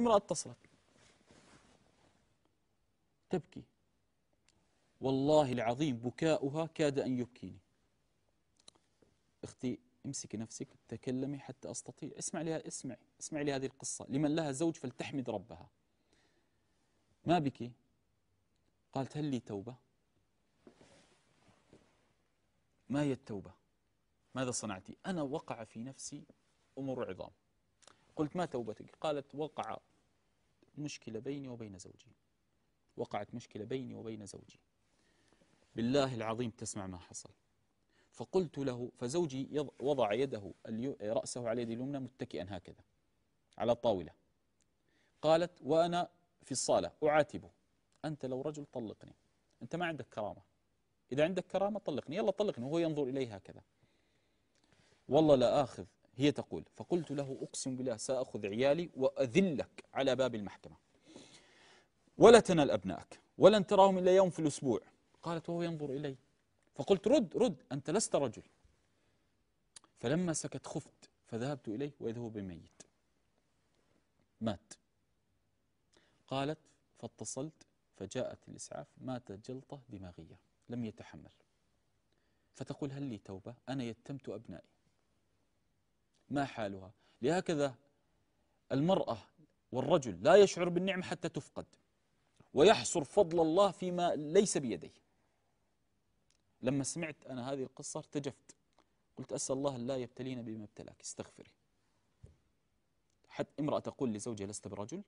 امرأة اتصلت تبكي والله العظيم بكاؤها كاد أن يبكيني اختي امسكي نفسك تكلمي حتى أستطيع اسمع لها اسمعي اسمعي لهذه القصة لمن لها زوج فلتحمد ربها ما بك قالت هل لي توبة ما هي التوبة ماذا صنعتي أنا وقع في نفسي أمور عظام قلت ما توبتك قالت وقع مشكلة بيني وبين زوجي وقعت مشكلة بيني وبين زوجي بالله العظيم تسمع ما حصل فقلت له فزوجي وضع يده رأسه على يدي اليمنى متكئا هكذا على الطاولة قالت وأنا في الصالة أعاتبه أنت لو رجل طلقني أنت ما عندك كرامة إذا عندك كرامة طلقني يلا طلقني وهو ينظر إليه هكذا والله لا آخذ هي تقول فقلت له أقسم بالله سأخذ عيالي وأذلك على باب المحكمة ولا تنال أبنائك ولن تراهم إلا يوم في الأسبوع قالت وهو ينظر إلي فقلت رد رد أنت لست رجل فلما سكت خفت فذهبت إليه وإذ هو بميت مات قالت فاتصلت فجاءت الإسعاف مات جلطة دماغية لم يتحمل فتقول هل لي توبة أنا يتمت أبنائي ما حالها لهكذا المرأة والرجل لا يشعر بالنعم حتى تفقد ويحصر فضل الله فيما ليس بيديه لما سمعت أنا هذه القصة ارتجفت قلت أسأل الله لا يبتلينا بما ابتلاك استغفري حتى امرأة تقول لزوجها لست برجل